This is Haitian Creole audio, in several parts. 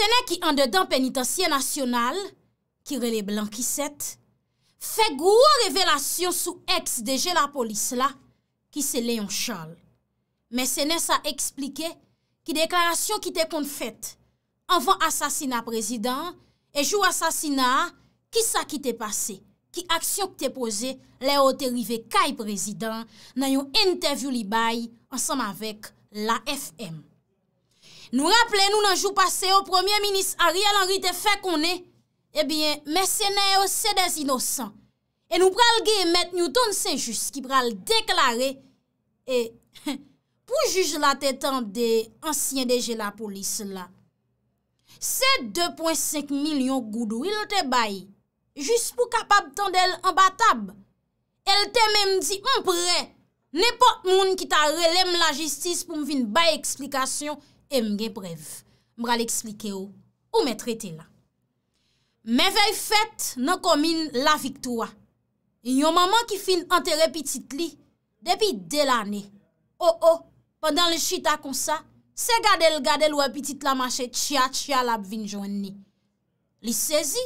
Senè ki an de dan penitansye nasyonal, ki rele blan ki set, fe gwo revelasyon sou ex deje la polis la ki se Leon Charles. Men senè sa eksplike ki deklarasyon ki te kon fèt anvan asasina prezident e jou asasina ki sa ki te pase. Ki aksyon ki te pose le ou te rive kay prezident nan yon interview li bay ansam avek la F.M. Nou rappele nou nan jou pase ou premier minis Ariel Henri te fe kon e, ebyen, mè sè nè ou sè dèz inosan. E nou pral gey emet nou ton sè jus ki pral deklare, e pou juj la te tan de ansyen deje la polis la. Se 2.5 milyon goudou il te bayi, jous pou kapab tan del ambatab. El te mèm di, on prè, nepot moun ki ta relèm la jistis pou mvin bayi eksplikasyon E mge brev, mbra li eksplike ou, ou mè trete la. Mè vey fèt nan komin la viktoua. Yon maman ki fin anterè pitit li, depi de lanè. O, o, pandan li chita kon sa, se gade l gade l wè pitit la mache tchia tchia lab vin joen ni. Li sezi,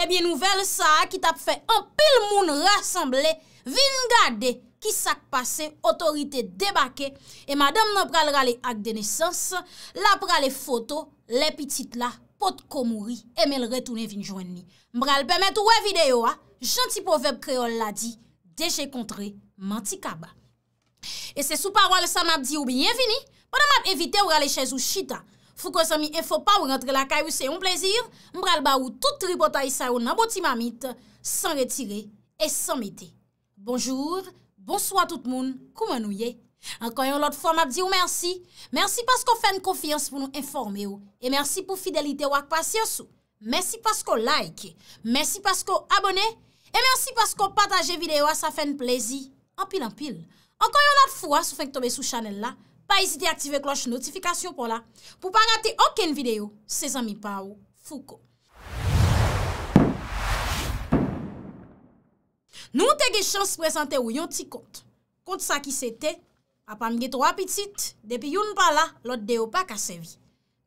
ebyen eh nouvel sa a ki tap fè anpil moun rassemble vin gade... ki sak pase, otorite debake, e madame nan pral rale ak denesans, la prale foto, le pitit la, pot komouri, emel retoune vinjwen ni. Mbral pemet ouwe videyo a, janti poveb kreol la di, deje kontre manti kaba. E se sou parwal san ap di ou biyevini, poda mat evite ou rale chèz ou chita. Fou kon sa mi efo pa ou rentre la kay ou se yon plezir, mbral ba ou tout tri pota isa ou naboti mamit, san retire et san mete. Bonjour! Bonswa tout moun, koumanou ye. Ankoyon lot fwa map di ou mersi. Mersi pasko fèn konfians pou nou informe ou. E mersi pou fidelite wak pasyansou. Mersi pasko like. Mersi pasko abone. E mersi pasko pataje video a sa fèn plezi. Anpil anpil. Ankoyon lot fwa sou fèn k tombe sou chanel la. Pa isite aktive kloche notifikasyon pou la. Pou pa gante oken video, se zami pa ou fuko. Nou te ge chans prezante ou yon ti kont. Kont sa ki se te, apan ge tro apitit, depi yon pa la, lot deyo pa kasevi.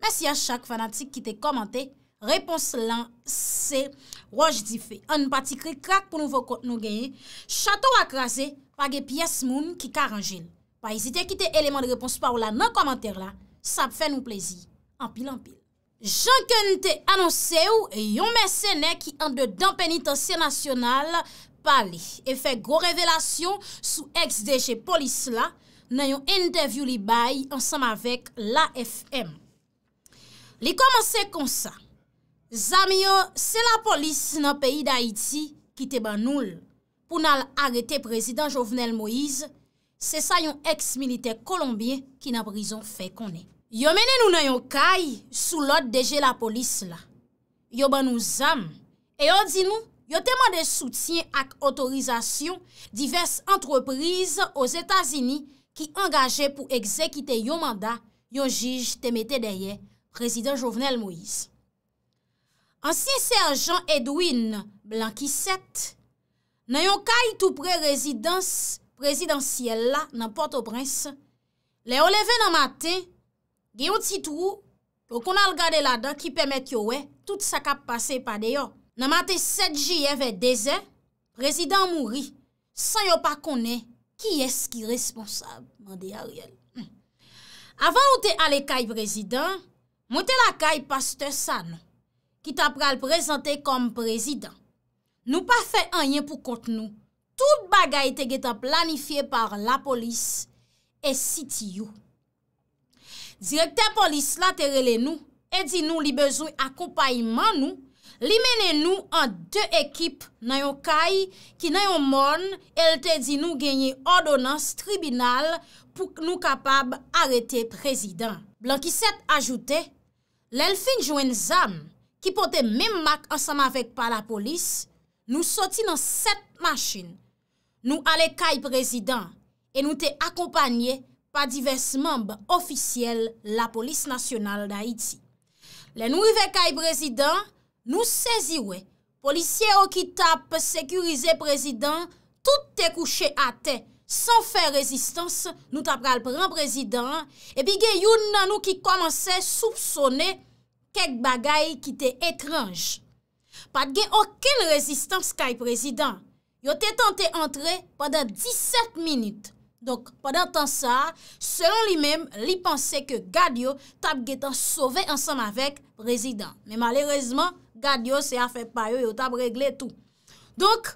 Mes ya chak fanatik ki te komante, repons lan se roj di fe. An pati kri krak pou nou ve kont nou genye, chato akrase, page piyes moun ki karanjen. Pa esite ki te eleman de repons pa ou la nan komante la, sap fe nou plezi, an pil an pil. Jan ke nou te anonse ou, yon mersene ki an de dampeni tan se nasyonal, E fek gro revelasyon sou ex-DG polis la nan yon interview li bay ansam avek la FM. Li komanse kon sa, zami yo, se la polis nan peyi da Iti ki te banoul pou nan l'agete prezident Jovenel Moïse, se sa yon ex-milite kolombien ki nan brison fe konen. Yo mene nou nan yon kay sou lot DG la polis la. Yo banou zam, e yo di nou, Yo teman de soutien ak autorizasyon divers entreprise os Etats-Unis ki angaje pou ekzekite yon manda yon jige temete deye, prezident Jovenel Moïse. Ansiye serjan Edwin Blanquissette, nan yon kay tou pre rezidans prezidentiel la nan Port-au-Prince, le yo leve nan mate, gen yon titrou pou kon al gade la da ki pemet yowe tout sa kap pase pa deyo. nan matè 7 J F et 2 Z, prezident mouri, san yo pa konè, ki eski responsab, mandi a riyel. Hmm. Avan ou te ale kay prezident, mwen te la kay paste san, ki ta pral prezente kom prezident. Nou pa fe an yen pou kont nou, tout bagay te ge ta planifiye par la polis, e siti yo. Direkten polis la terele nou, e di nou li bezou akopayman nou, Limene nou an de ekip nan yon kay ki nan yon mon el te di nou genye ordonans tribinal pou nou kapab arete prezidant. Blan ki set ajoute, lel fin jwen zam ki pote memmak ansam avek pa la polis, nou soti nan set masjin nou ale kay prezidant e nou te akopanye pa diverse mamb ofisyel la polis nasyonal da iti. Le nou ive kay prezidant, Nou seziwe, polisye o ki tap sekurize prezident, tout te kouche ate, san fe rezistans, nou tap kal pran prezident, epi gen youn nan nou ki komanse soupsone kek bagay ki te etranj. Pat gen oken rezistans kay prezident, yo te tante antre padan 17 minut. Donk, padan tan sa, selon li mem, li panse ke Gadyo tab getan sove ansanm avek prezident. Men malerezman, Gadyo se afe pa yo, yo tab regle tou. Donk,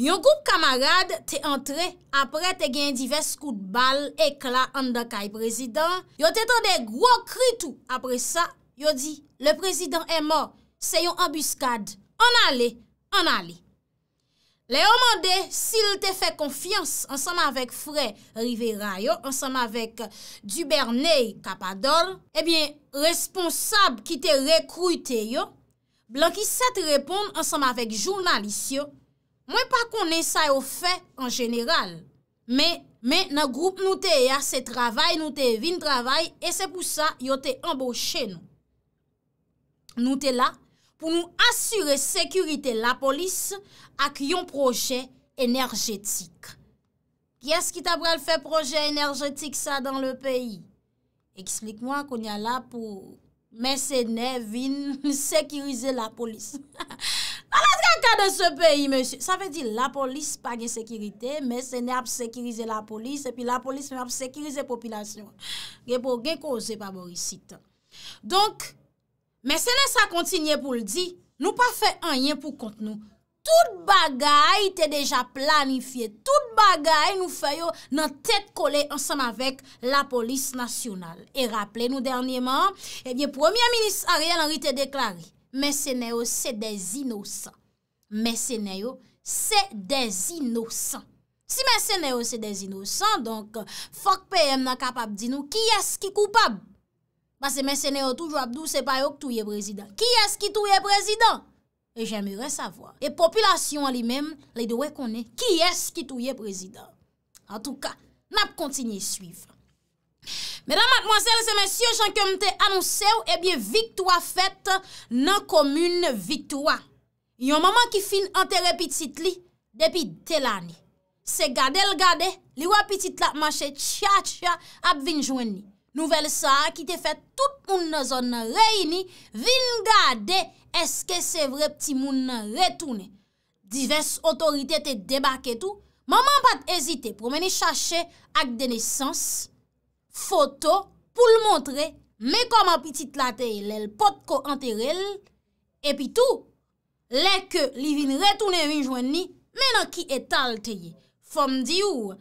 yon koup kamarade te entre apre te gen divers kout bal, ekla, andakay prezident. Yo te ton de gwo kri tou, apre sa, yo di, le prezident e mor, se yon ambuskade, an ale, an ale. Le oman de, sil te fe konfians ansanman vek Frey Rivera yo, ansanman vek Duberney Kapador, ebyen responsab ki te rekruyte yo, blan ki sa te repon ansanman vek jounalis yo, mwen pa konen sa yo fe en general. Men, men, nan groupe nou te e ase travay, nou te e vin travay, e se pou sa yo te emboshe nou. Nou te la pou nou asure sekurite la polis, ak yon proje enerjetik. Kyes ki tabrel fe proje enerjetik sa dan le peyi? Eksplik mwen kon ya la pou mè sène vin sekirize la polis. An an kade se peyi, mè sène? Sa fe di la polis pa gen sekirite, mè sène ap sekirize la polis, epi la polis mè ap sekirize popilasyon. Gen pou gen kose pa borisit. Donk, mè sène sa kontinye pou ldi, nou pa fe an yon pou kont nou. Tout bagay te deja planifiye, tout bagay nou fay yo nan tet kole ansan avèk la polis nasyonal. E rappele nou dernyeman, ebyen eh Premier Ministre Ariel Henry te deklare, mèsenèyo se de zinousan, mèsenèyo se de zinousan. Si mèsenèyo se de zinousan, donk fok peyèm nan kapab di nou, ki yas ki koupab? Bas se mèsenèyo touj wapdou se pa yo ki touye prezident. E jèmè rè savo, e populasyon li mèm li dwe konè ki es ki touye prezident. An tou ka, nap kontinye suiv. Mèdam mat mwansèl se mèsyon chanke mte anonsèw, ebyè viktoa fèt nan komünne viktoa. Yon maman ki fin anter repitit li, depi tel ane. Se gade l gade, li wapitit la mwansè tchia tchia ap vinjwen ni. Nouvel sa ki te fet tout moun na zon nan rey ni, vin gade eske se vre pti moun nan retoune. Dives otorite te debake tou, maman pat ezite pou meni chache ak denesans, foto pou l montre, me kom apitit la teye lel pot ko antere l, epi tou, leke li vin retoune vin jwen ni, menan ki etal teye. Fom di ou,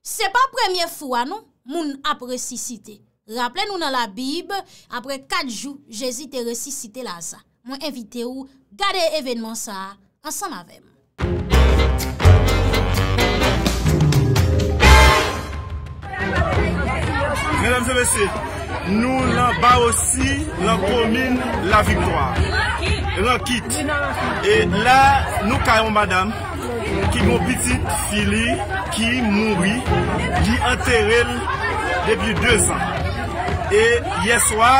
se pa premye fwa nou? Moun ap resisite Raple nou nan la bib Apre 4 jou jesite resisite la sa Moun evite ou gade evenman sa Ansan mavem Mèdames et mèdames Nou lan ba osi Lan komine la vikdwa Lan kit E la nou kayon madame Ki mou pisit fili, ki mouri, di anteril depi 2 an. E yeswa,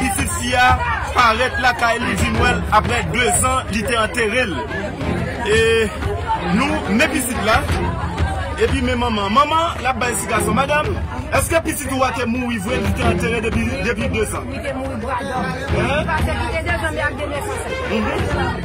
pisit siya, paret la ka e li vinwel, apre 2 an, di te anteril. E nou, me pisit la, e pi me maman. Maman, la bayisik aso madame, eske pisit ou a te mouri vwe, di te anteril depi 2 an? Di te mouri vwe, anteril depi 2 an.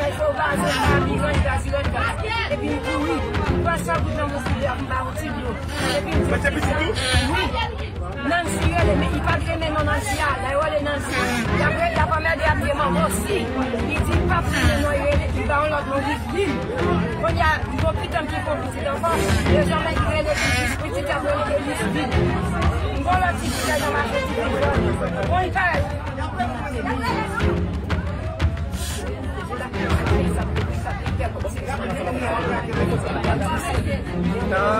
Mwen se ou ba a zon nan, bi yon yon ba zon, bi yon ba zon. E pi nou pou wii, pou an sa pou chan pou soud yon, bi ba wot si blou. E pi nou se pi... Mwen se pi ti pou? Wii. Nan si yon, yon pa kren men yon nan si a, la yon le nan si. Yon pa mer di api yon man, wot si. Di ti pa pou men yon yon, bi ba wot nou wot li. Mwen ya, mwen pou pit an ti pou, pou si tan pa. Yo jan men kren le pou, ki spiti kèp yon ke li spi. Mwen wot ti kren nan ma sè ti pi blou. Mwen yon kèp.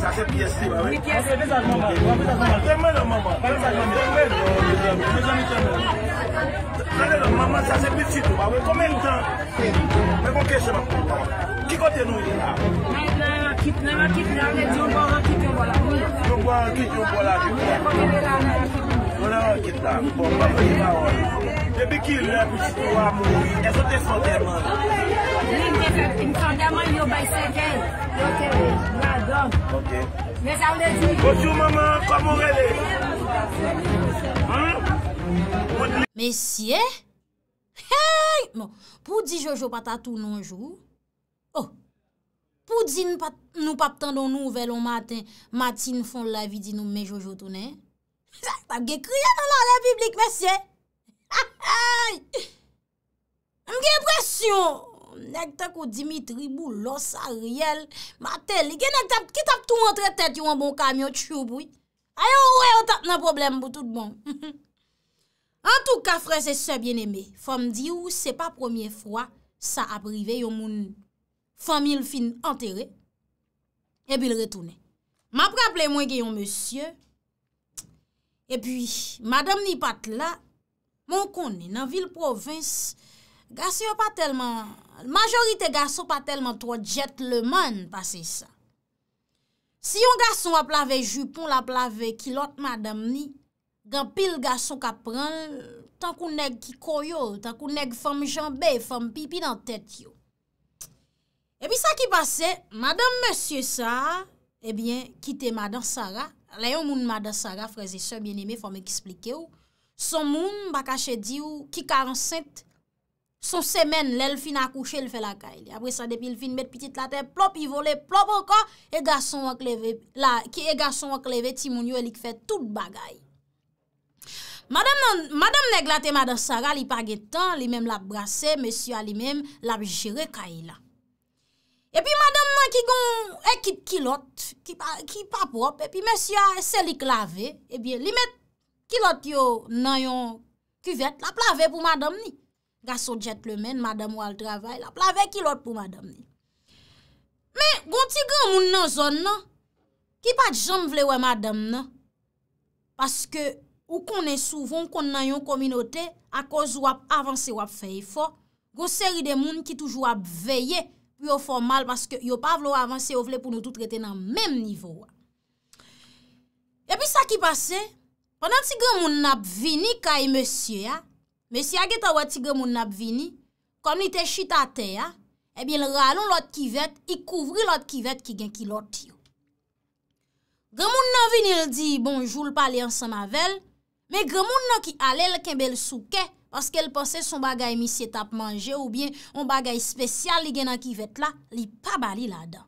Sa se piye si ba wey Ki kote nou yi la Nan la kit nan la kit ah bon, Nan la kit nan la kit Nan la kit nan la kit Nan la kit nan la kit Mwen se fèm, mwen se fèm, mwen se fèm, mwen se fèm, mwen se fèm. Ok. Mwen se fèm, mwen se fèm, mwen se fèm. Kojou maman, komorele. Mesye, hey, mwen, bon, pou di Jojo pata tou nou jou, oh, pou di nou pap tan nou nouvel ou maten, maten fonde lavi di nou mwen Jojo tou nou, ta gè kriye ton nan republik, mesye. Hey, mwen gè presyon, Nèk tak ou Dimitri bou losa riyel. Matè, li genèk tap, ki tap tou entre tèt yon bon kamyon tchoubouy. Ayo, ouè, ou tap nan problem pou tout bon. En tout ka, frè, se sè bienemè, fòm di ou, se pa premier fwa, sa aprive yon moun famil fin anterè, e bil retounè. Mapre aple mwen gen yon mèsyè, e pi, madame nipat la, moun konè nan vil provins... Gasyon pa telman, majorite gasyon pa telman to a jet le man pase sa. Si yon gasyon a plave jupon la plave ki lot madame ni, gan pil gasyon ka pran, tankou neg ki koyo, tankou neg fom janbe, fom pipi nan tet yo. E pi sa ki pase, madame monsye sa, e bien kite madame Sara, la yon moun madame Sara fraze se bienime fom eksplike yo, son moun bakache di yo ki karen senti, Son semen, lèl fin akouche, lèl fe la kaile. Apre sa depil fin, met pitit la te, plop, i vole, plop anka, e gason wak leve, la, ki e gason wak leve, ti moun yo, elik fe tout bagay. Madame nan, madame ne glate madame Sara, li page tan, li menm la brase, mesya li menm la bjere kaile. E pi madame nan ki gon, e kit kilot, ki pa prop, e pi mesya ese lik lave, e pi li met kilot yo nan yon kuvet, la plave pou madame ni. Gason jet le men, madame wale travay la, plavey ki lot pou madame ni. Men, gon ti gen moun nan zon nan, ki pa jom vle wè madame nan, paske ou konen souvoun kon nan yon kominote, a koz wap avanse wap feyifo, gon seri de moun ki touj wap veye, pou yo formal paske yo pa vle wap avanse wap vle pou nou tou treten nan menm nivou. E pi sa ki pase, pwennan ti gen moun nan ap vini kaye monsye ya, Mesye a geta wati gremoun nap vini, kom ni te chita te ya, e bin raloun lot kivet, i kouvri lot kivet ki gen ki lot yo. Gremoun nan vinil di, bonjoul pali ansan mavel, me gremoun nan ki ale l ken bel souke, oske l pose son bagay misye tap manje, ou bin on bagay spesyal li gen an kivet la, li pa bali la dan.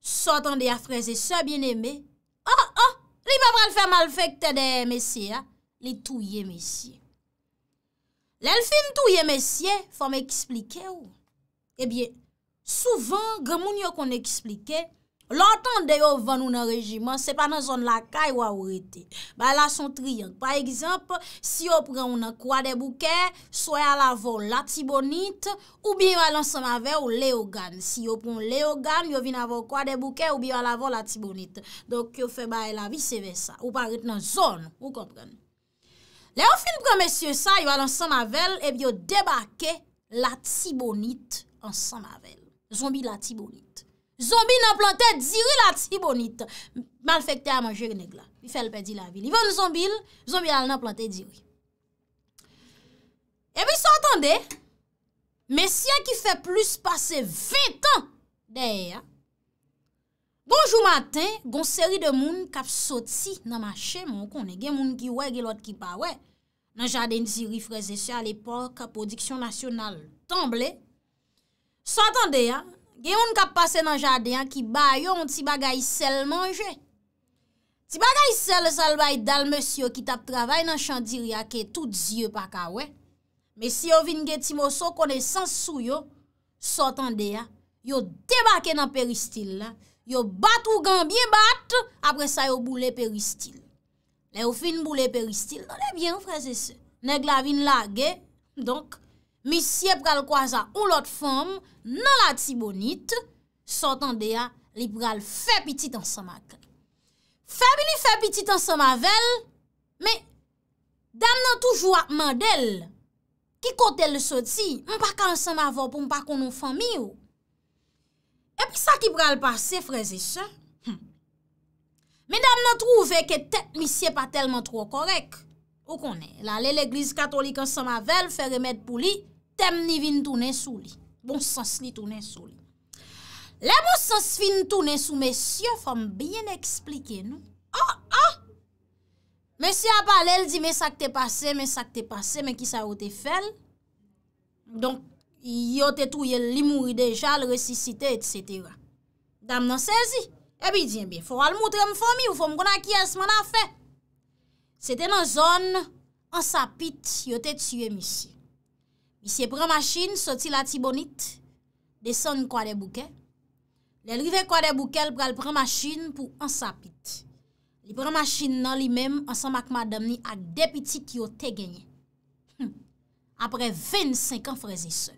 Sot an de ya freze se bien eme, oh oh, li me pral fe mal fek te de mesye ya, li touye mesye. Len fin tou ye mesye, fòm eksplike ou? Ebyè, souvan, gè moun yo kon eksplike, lantan de yo van ou nan rejiman, se pa nan zon lakay wa ou rete. Ba la son triyak. Par egzamp, si yo pren ou nan kwa de bouke, soya la von la tibonite, ou biwa lan san mave ou leo gan. Si yo pren leo gan, yo vin avon kwa de bouke ou biwa la von la tibonite. Dok yo fe ba la vi seve sa. Ou pa reten nan zon, ou komprenne. Le ou fin pran mesye sa yo al an san avel, ebi yo debake la tibonite an san avel. Zombi la tibonite. Zombi nan plante diri la tibonite. Mal fekte a manjere negla. Mi fel pedi la vil. I von zombil, zombi al nan plante diri. Ebi sou atande, mesye ki fe plus pase 20 an deye ya. Bonjou maten, gonseri de moun kap soti nan ma chè moun konen gen moun ki wè gen lot ki pa wè. Nan jaden zi rifreze se al epok kap odiksyon nasyonal temble. Sotan de ya, gen moun kap pase nan jaden ki bayon ti bagay sel manjè. Ti bagay sel sal bay dalmè si yo ki tap travay nan chandiri ya ke tout zi yo pa ka wè. Mesi yo vin gen ti mouso kone sansou yo, sotan de ya, yo debake nan peristil la. Yo bat ou gan bie bat, apre sa yo boule peristil. Le ou fin boule peristil, dole non, bien ou fraze se. Ne glavin la ge, donk, misye pral kwa za ou lot fom, nan la tibonit, sotan deya li pral fe pitit ansa ma ke. Febili fe pitit ansa ma vel, me dam nan toujwa mandel ki kote le soti, mpa ka ansa ma vop, mpa konon fomi yo. E pi sa ki pral pase, frézise? Hmm. Medam nan trouve ke tet misye pa telman tro korek. Ou konen? La le l'Eglise Katolikansan mavel, fè remèd pou li, tem ni vin toune sou li. Bon sens ni toune sou li. Le bon sens fin toune sou, mesye, fòm bien eksplike nou. Ah, ah! Mesye apalè, el di, me sak te pase, me sak te pase, me ki sa ou te fel. Donk, yote tou yel li mouri deja, l resisite, et setera. Dam nan sezi, ebi diyen bi, fwo al moutre m fomi, ou fwo m konak yel seman a fe. Sete nan zon, ansapit, yote tue misi. Misi e pran masin, soti la ti bonit, desen kwa de bouke, le li ve kwa de boukel pral pran masin pou ansapit. Li pran masin nan li mem, ansan mak madam ni ak depitit yote genyen. Apre 25 an frezi se.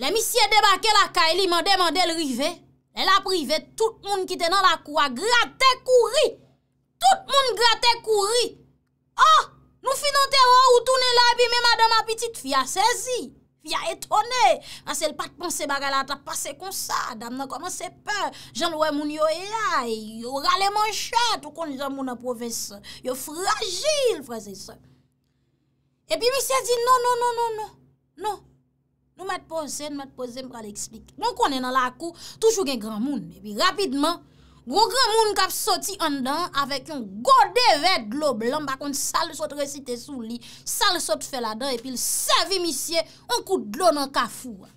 Le mi siye debake la ka e li man demande le rive. Oh, le la prive tout moun ki te nan la kwa grate kouri. Tout moun grate kouri. Oh! Nou fi nan terro ou toune la bi me madame apetite. Fi a sezi. Fi a etone. Asel patponse baga la ta pase konsa. Dam nan koman sepe. Jan lwe moun yo e la. Yo rale manche. Tou kon jan moun aprovesa. Yo fragil fraze sa. E pi mi siye di non, non, non, non, non. Non. Nou mèt pose, nou mèt pose mpral eksplik. Mwen konè nan lakou, toujou gen gran moun. Epi rapidman, gro gran moun kap soti an dan avèk yon godè vèd glò blan bakon sal sot resite sou li, sal sot fel adan, epi lè sevi misye an koud lò nan kafou an.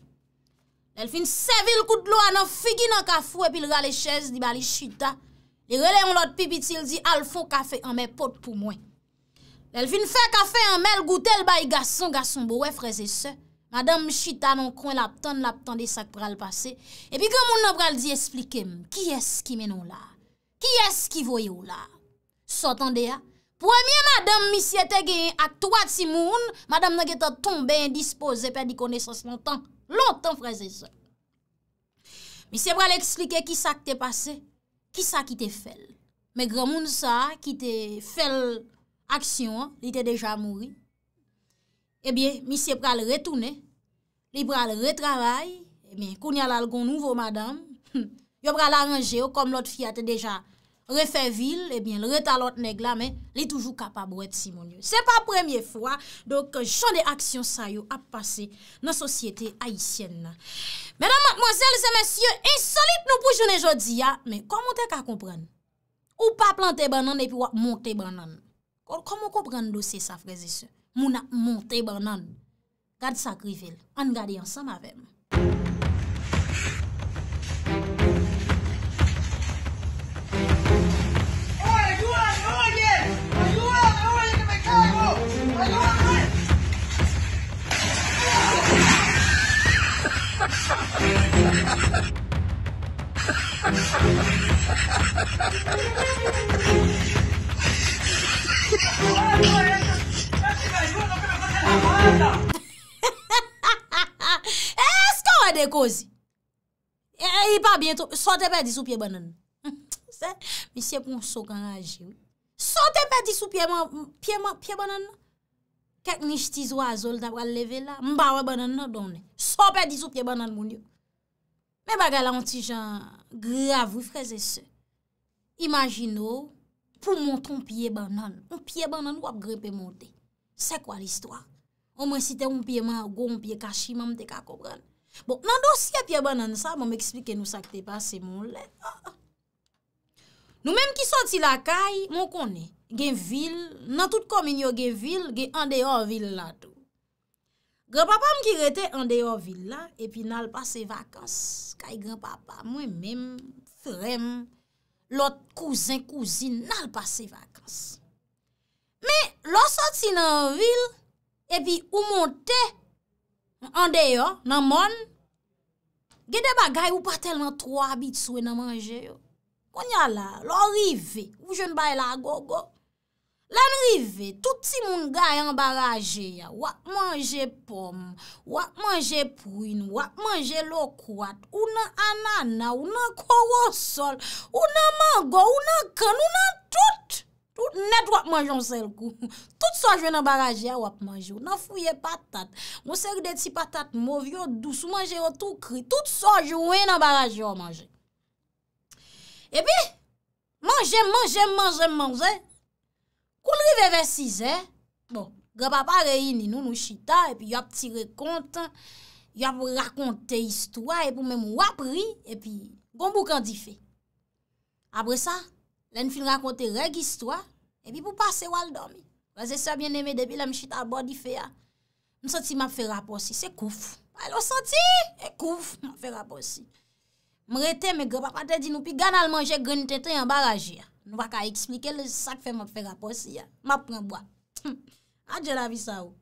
Lè fin sevi lè koud lò an an figi nan kafou epi lè râ lè chèz di bali chita. Lè relè yon lot pipitil di al fon kafe an mè pot pou mwen. Lè fin fè kafe an mèl goutel bayi gason, gason bo wè freze se. Madame Chita nan kwen lap tan, lap tan de sak pral pase. Epi gremoun nan pral di esplikem, ki esk ki menon la? Ki esk ki voyon la? Sotan de ya, premiye madame misi ete gen ak touak si moun, madame nan geta ton ben dispose per di konesans lontan, lontan freze zon. Misie pral esplike ki sak te pase, ki sak ki te fel. Me gremoun sa ki te fel aksyon, li te deja mouri. Ebyen, eh misye pral retoune, li pral retravay, ebyen, eh kounya lal gon nouvo madame, yo pral aranje, yo kom lot fiat deja refe vil, ebyen, l reta lot neg la, men, li toujou kapab wèd si moun yo. Se pa premyè fwa, doke jonde aksyon sa yo ap pase nan sosyete aisyen nan. Mèdam matmoselle, se mèsyon, insolite nou pou jone jodi ya, ah. men, komon te ka kompran? Ou pa plante banan, epi wap monte banan? Komon kompran dosye sa frezise? Mou na mou te ban nan. Gade sa krivel. An gade yon sama ven. Oye, yon an yon ye! A yon an yon yon yon yon! A yon an yon! A yon an yon yon! Eske wè de kozi? I pa bientou. Sote pè disou pye banan. Mi se pou moun sokan aji. Sote pè disou pye banan. Kèk ni jtizwa azol dapwa leve la. Mba wè banan nan donè. Sote pè disou pye banan moun yo. Mè bagè la moun ti jan grav wifreze se. Imagino pou moun ton pye banan. Moun pye banan wap grepe moun de. Se kwa l'istwa? Ou mwen site ou mpye ma, ou mpye kashi, mwen mte kakobran. Bon, nan dosye piye banan sa, mwen m'eksplike nou sakte pase moun lè. Nou mèm ki soti la kay, mwen kone, gen vil, nan tout kominyo gen vil, gen andeor vil la tou. Granpapa mwen ki rete andeor vil la, epi nan l'pase vakans. Kay granpapa mwen mèm, frem, lot kouzin kouzin nan l'pase vakans. Me, lo soti nan vil, epi ou monte, an deyo, nan mon, gede bagay ou patel nan tro abit sou e nan manje yo. Konya la, lo rive, ou jen bay la gogo. Lan rive, touti moun gay an baraje ya, wak manje pom, wak manje prouin, wak manje lo kouat, ou nan anana, ou nan koron sol, ou nan mango, ou nan kan, ou nan tout. Tout net wap manjon sel kou. Tout soj wè nan barajè wap manjon. Nan fouye patat. Mwen se yon de ti patat mou vyo, dousou manjè wotou kri. Tout soj wè nan barajè wap manjè. E pi, manjè, manjè, manjè, manjè. Kou li vè vè si zè. Eh? Bon, grapapa re yi ni nou nou chita, e pi yon ap tire kontan, yon ap rakonte istwa, e pi mèm wap ri, e pi goun bou kandifè. Apre sa, Len fin rakonte reg istwa, epi pou pase wale domi. Waze sa bien eme depi, lem chita abo di fe ya. Mwen soti map fe raposi, se kouf. Wale w soti, se kouf, map fe raposi. Mwen rete, men grep apate di nou, pi gana al manje, greni te te yon baraji ya. Nou wak a eksplike le sak fe map fe raposi ya. Map pren bwa. Hm, Adje la vi sa ou.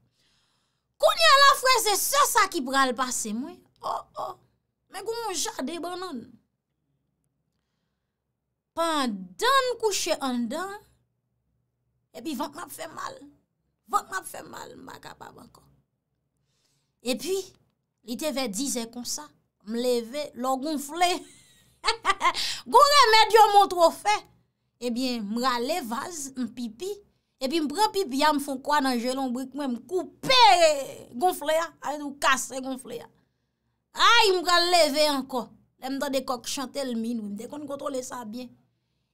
Kouni al afre, se sa ki pran al pase mwen. Oh, oh, men kou mwen jadey banan. An dan kouche an dan E pi vank map fè mal Vank map fè mal Ma kapab an kon E pi Li te ve dizè kon sa M leve lo gonfle Gou remè diyo mon trofe E bi m rale vaz M pipi E pi m pran pipi ya m fokwa nan jelon M koupe gonfle ya A yon kase gonfle ya A yon m rale leve an kon Lè m dan de kok chante l min M de kon kontrole sa bien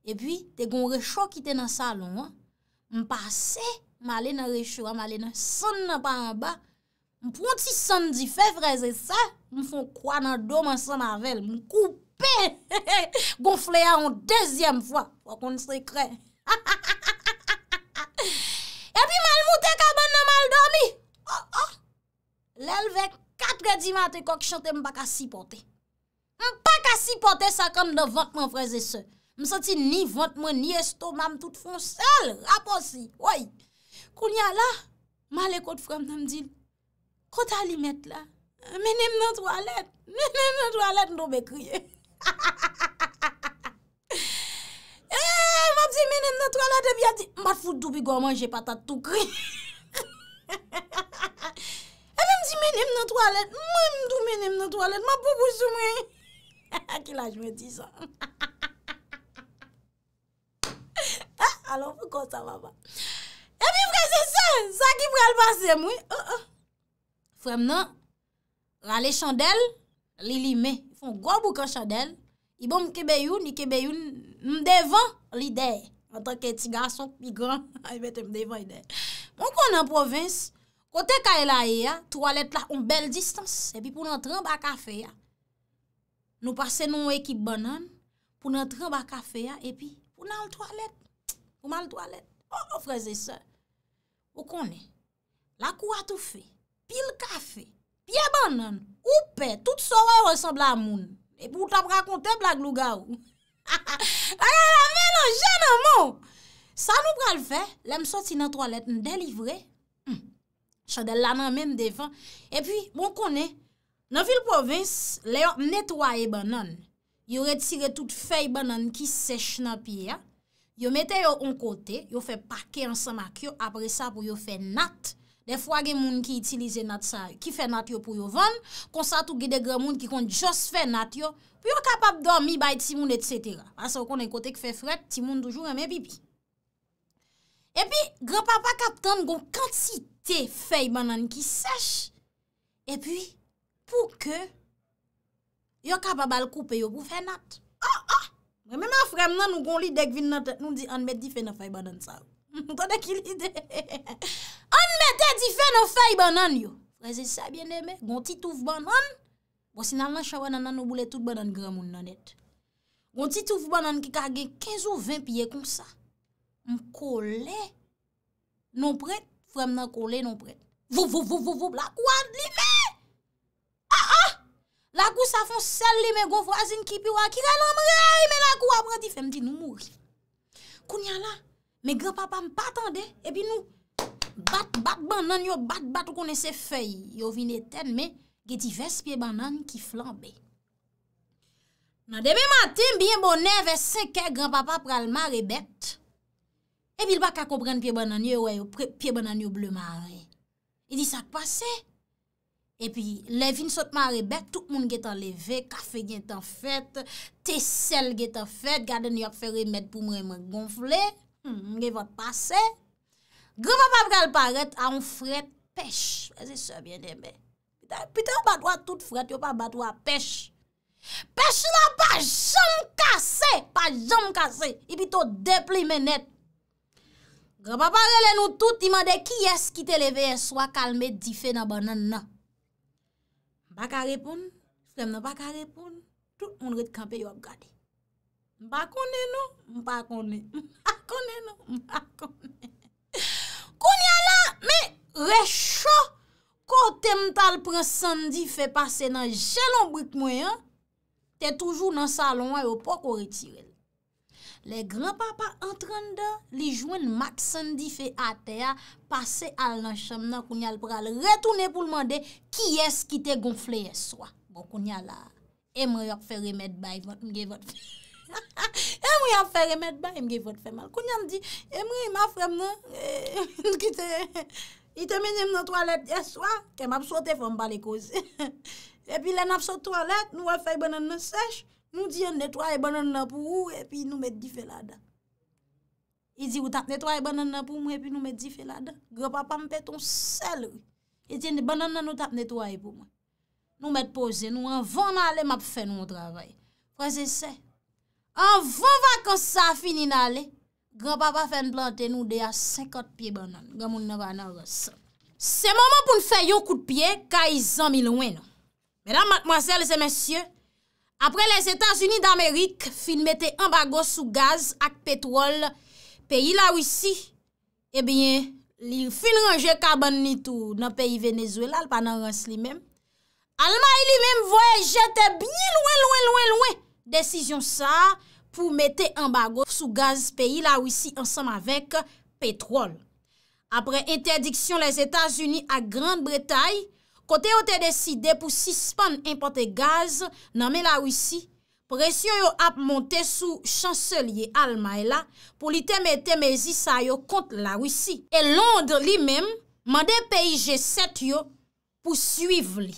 E pi, te gon rechou ki te nan salon, m pa se, male nan rechou, male nan son nan pa anba, m pronti son di fe freze sa, m fon kwa nan do man son anvel, m koupe, gon flea an dezyem fwa, fwa kon se kre. E pi malvote ka ban nan maldomi, oh, oh. lel vek katre di mate kok chante m baka si pote. M baka si pote sa kan do vakman freze se. M senti ni votman, ni esto, mam tout fon, sel, raposi, woy. Kounya la, ma le kote franm ta m di, kote alimet la, menem nan toalet, menem nan toalet, m dobe kriye. Eh, ma pdi menem nan toalet, e bi ati, m bat foudou bi gwa manje patat tout kriye. Ebe m di menem nan toalet, m dobe menem nan toalet, ma bobo sou mwen. Kila j me di san. alon pou kon sa vaba. Epi vre se sen, sa ki vre euh, euh. al base mwen, fwem nan, rale chandel, li li me, fon gwa bou kwa chandel, i bon m kebeyou, ni kebeyou, m devan, li dey, an ton ke ti gason, pi gran, ay mette m devan, li dey. Mwen kon nan provins, kote ka e la e ya, toalet la, un bel distans, epi pou nan tremba kafe ya, nou pase nou ekip banan, pou nan tremba kafe ya, epi pou nan toalet, Ou man l toalet? Ou kon freze se? Ou kon e? La kou a tou fe, pil kafe, pi e ban nan, ou pe, tout soray resambla a moun. E pou ta prakonte blag louga ou. A ah, la men non, anjen nan moun! Sa nou pral fe, lem sot si nan toalet nan delivre. Chadel la nan men defan. E pi, bon kon e? Nan fil provins, le yo netwaye ban nan. Yo retire tout fey ban nan ki sech nan pi ya. Yo metè yo an kote, yo fè pake an samak yo, apre sa pou yo fè nat. De fwa gen moun ki itilize nat sa, ki fè nat yo pou yo ven, konsa tou gede gen moun ki kon jos fè nat yo, pou yo kapap don mi bayt si moun et setera. Asa yo kon en kote ki fè fred, si moun doujou reme bibi. E pi, gen papa kap tan gon kansi te fèy banan ki sech. E pi, pou ke, yo kapap bal koupe yo pou fè nat. Oh oh! Mè mè a frem nan nou kon li dek vin nan tet, nou di an met di fe nan fay banan sa. Mwen ta dek ki li dek. An met dek di fe nan fay banan yo. La zè sa bien demè, gonti touf banan, wò sinan lan chawan nan nan nou boule tout banan gramoun nan et. Gonti touf banan ki kage kez ou vimp ye kong sa. Mwen kole, non prete, frem nan kole non prete. Vop vop vop vop vop, la kouan li men! lakou sa fon sel li me gwo vwazin ki pi wakira nan mre ay me lakou waprati fe mdi nou mouri. Kou nyan la, me granpapa m patande, epi nou bat bat banan yo, bat bat kone se fey, yo vine ten me, geti ves pi e banan ki flanbe. Nan deme matin, biye bonen ve seke granpapa pral mare bet, epi l baka kompren pi banan yo, pi banan yo ble mare. E di sa kwa se? E pi, levin sotman rebek, tout moun ge tan leve, kafe gen tan fet, tesel ge tan fet, gade nyok fe remet pou mreman gonfle, mge hmm, vat pase. Grapap ap kal paret, an fret pech, se se bien deme. Pite ou batwa tout fret, yo pa batwa pech. Pesh nan pa jom kase, pa jom kase, i pito depli menet. Grapap ap rele nou tout, imande ki es ki te leve, e swa kalme, di fe nan banan nan. Ba ka repoun? Slem nan ba ka repoun? Tout moun rete kampe yo ap gade. Mba kone no? Mba kone. Mba kone no? Mba kone. Koun ya la, me recho, kote mtal pran samdi fe pase nan jelon brik mwen, te toujou nan salon ayopo kore tirel. Le granpapa entran de li jwen mat sandi fe ate a pase al nan sham nan kounyal pral retoune pou lman de ki eskite gonfle yeswa. Bon kounyal a emre yon fe remed bay, emre yon fe remed bay, emre yon fe remed bay, emre yon fe remed bay, kounyal di emre yon mafrem nan, e kite, ite menem nan toalet yeswa, kem ap sote fom balikozi, epi len ap sote toalet, nou ap fe banan nan sech, Nou di yon netwaye banan nan pou ou e pi nou met di fe lada. E di yon tap netwaye banan nan pou ou e pi nou met di fe lada. Grapapa mpe ton sel. E di yon banan nan nou tap netwaye pou ou. Nou met pose nou, an van nale map fe nou ou travay. Kwa se se? An van vakan sa finin nale, Grapapa fen plante nou de a 50 pie banan. Grapapa mpe ton sel. Se moun moun pou nou fe yo kou de pie, ka yi zan mi louen nou. Mèdam matmoasele se mèsyè, Apre les Etats-Unis d'Amerik fin mette ambago sou gaz ak petrol, peyi la wisi, ebyen, eh li fin ranger karbon ni tou nan peyi Venezuela, al pa nan rance li mem, al may li mem voye jete biye loue, loue, loue, loue, desisyon sa pou mette ambago sou gaz peyi la wisi ansam avèk petrol. Apre interdiksyon les Etats-Unis ak Grande-Bretaye, Kote yo te deside pou sispan impote gaz nan men la wisi, presyon yo ap monte sou chanselier almay e la pou li teme teme zisa yo kont la wisi. E Londre li mem, mande PIG 7 yo pou suiv li.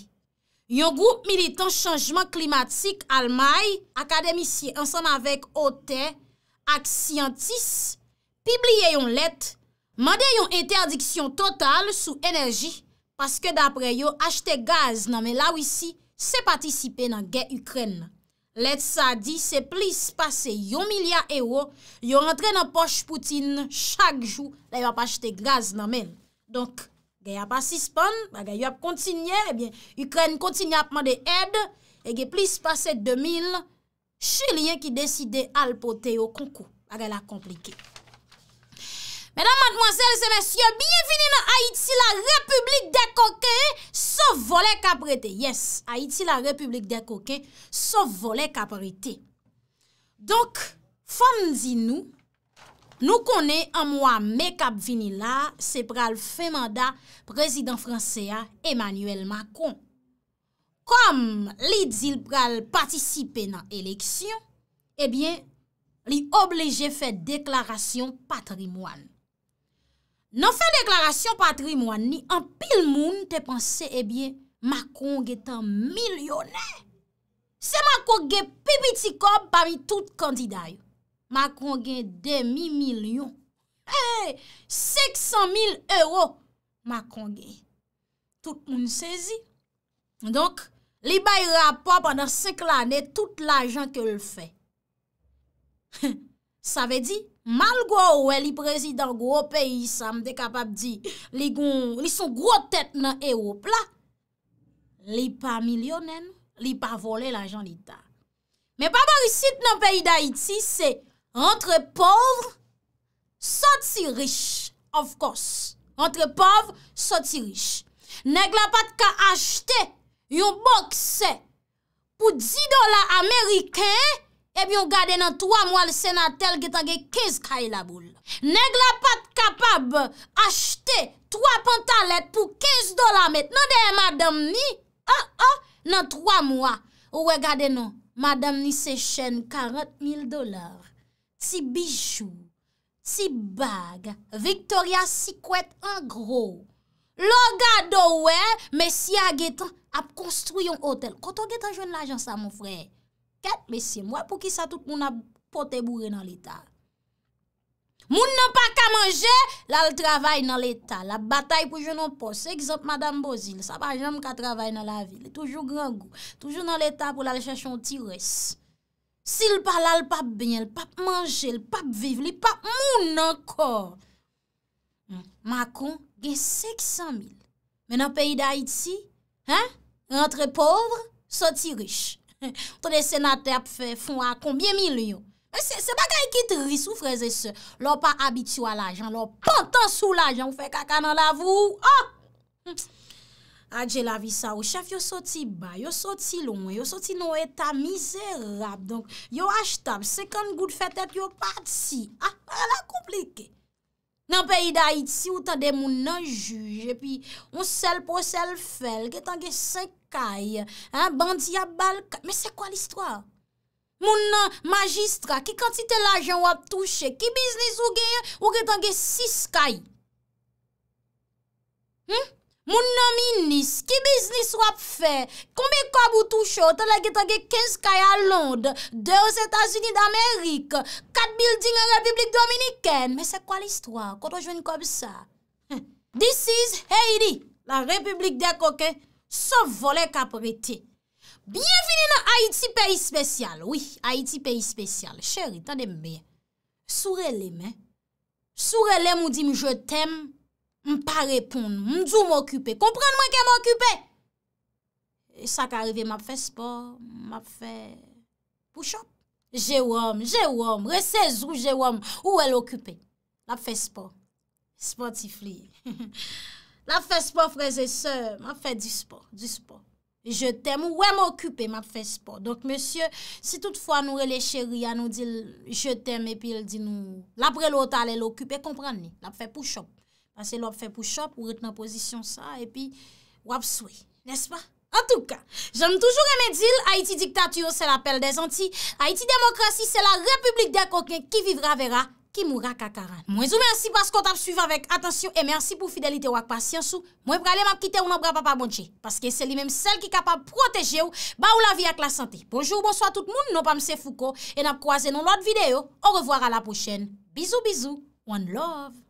Yon goup militant chanjman klimatik almay, akademisye ansan avek ote, ak siyantis, pibliye yon let, mande yon interdiksyon total sou enerji, Paske dapre yo, achte gaz nan men la wisi, se patisipe nan gen Ukren. Let sa di, se plis pase yon milyar ewo, yo rentre nan poche poutin chak jou, la yo ap achte gaz nan men. Donk, gen ap asispon, la gen yo ap kontinye, ebyen, Ukren kontinye apman de ed, e gen plis pase 2000, chiliye ki deside alpote yo koukou, la gen la komplike. Madame, mademoiselles et messieurs, bienvenue dans Haïti, la République des coquets, sauf volet capreté. Yes, Haïti, la République des coquets, sauf volet capreté. Donc, fondez-nous, nous connaît en moi mes capvini là, c'est pral fait mandat président français à Emmanuel Macron. Comme l'idile pral participé dans l'élection, eh bien, l'oblégé fait déclaration patrimoine. Nan fè deklarasyon patrimouan ni, an pil moun te panse ebyen eh makon gen tan milyonè. Se makon gen pipitikop bami tout kandida yo. Makon gen demi milyon. Hey, sek san mil euro makon gen. Tout moun sezi. Donk, li bay rapor pandan sek lanè tout lajan ke l fè. Sa ve di? Mal gwa ouwe li prezidant gwo peyi sa m de kapap di li son gwo tet nan Erop la, li pa milyonen, li pa vole la jan lita. Me pa bari sit nan peyi da iti, se entre pov, sot si riche, of kos. Entre pov, sot si riche. Neg la pat ka achte yon bokse pou di do la ameriken, Ebi yon gade nan 3 mwa l senatel getan ge 15 kayi la boul. Neg la pat kapab achte 3 pantalet pou 15 dola met. Non deye madam ni? Nan 3 mwa. Ouwe gade nan, madam ni se chen 40 mil dolar. Ti bijou, ti bag, Victoria Secret an gro. Lo gado we, messi a getan ap konstruyon hotel. Koto getan jwen la jansa moun frey? Kèp mesi, mwè pou ki sa tout moun apote bourè nan l'Etat. Moun nan pa ka manje, lal travay nan l'Etat. La batay pou jounon pos. Ekzop Madame Bozil, sa pa jounon ka travay nan la vil. Toujou grangou. Toujou nan l'Etat pou lal chachon ti res. Si l pa lal pap benye, l pap manje, l pap vive, li pap moun nan kor. Makon, gen sek san mil. Men an peyi da Iti, rentre povr, soti riche. Tonde senater pou fè foun a konbyen milyon. Se bagay ki tris ou freze se. Lò pa abitou al ajan, lò pantan sou l'ajan. Ou fè kakanan la vou. Oh! Hm. Adje la vi sa ou. Chef, yo soti ba, yo soti lon, yo soti nou eta miserab. Yo ashtab, sekand gout fè tèp yo pati. A, ah, ala komplike. Nan peyi da iti, ou tande moun nan juj. E pi, moun sel po sel fel, ke tangè sekand. Mwen nan magistra, ki kantite lajen wap touche, ki biznis wap genye, wap genye 6 kai. Mwen nan minis, ki biznis wap fe, konbe kwa wap touche, wap genye 15 kai a Londe, 2 au S.A. d'Amerik, 4 building a Republik Dominikene. Mwen nan magistra, ki kantite lajen wap touche, ki biznis wap genye 6 kai. Se vole kap rete. Bienveni nan Haiti, peyi spesyal. Oui, Haiti, peyi spesyal. Cheri, tan dembeye. Soure le men. Soure le mou di mou je tem. Mpa repoun. Mdou m'okupé. Komprende mwen ke m'okupé. E sa k'arive, m'ap fè sport, m'ap fè push-up. Jè wòm, jè wòm, resez ou jè wòm. Ou el okupé? L'ap fè sport. Sportifliye. La fe spon freze se, ma fe di spon, di spon. Je tem ou we m'okupen, ma fe spon. Donk monsye, si toutfwa nou re le cherya nou dil, je tem epi el di nou... La pre l'ota ale l'okupen, kompran ni, la fe pou chop. La se lop fe pou chop, ou rete nan posisyon sa, epi wap soui, nespa? An touka, jenm toujou reme dil, Haiti diktatuyo se la pel de zanti, Haiti demokrasi se la republik de kokyen ki vivra vera, Ki mou raka karan. Mwen sou mersi paskot ap suiv avèk. Atensyon e mersi pou fidelite wak pasyansou. Mwen pralè map kite ou nan bra papabonche. Paske se li menm sel ki kapab proteje ou. Ba ou la vi ak la sante. Bonjou, bonso a tout moun. Non pa mse fouko. E nap kwaze nan lot videyo. Ou revoar a la pochen. Bizou, bizou. One love.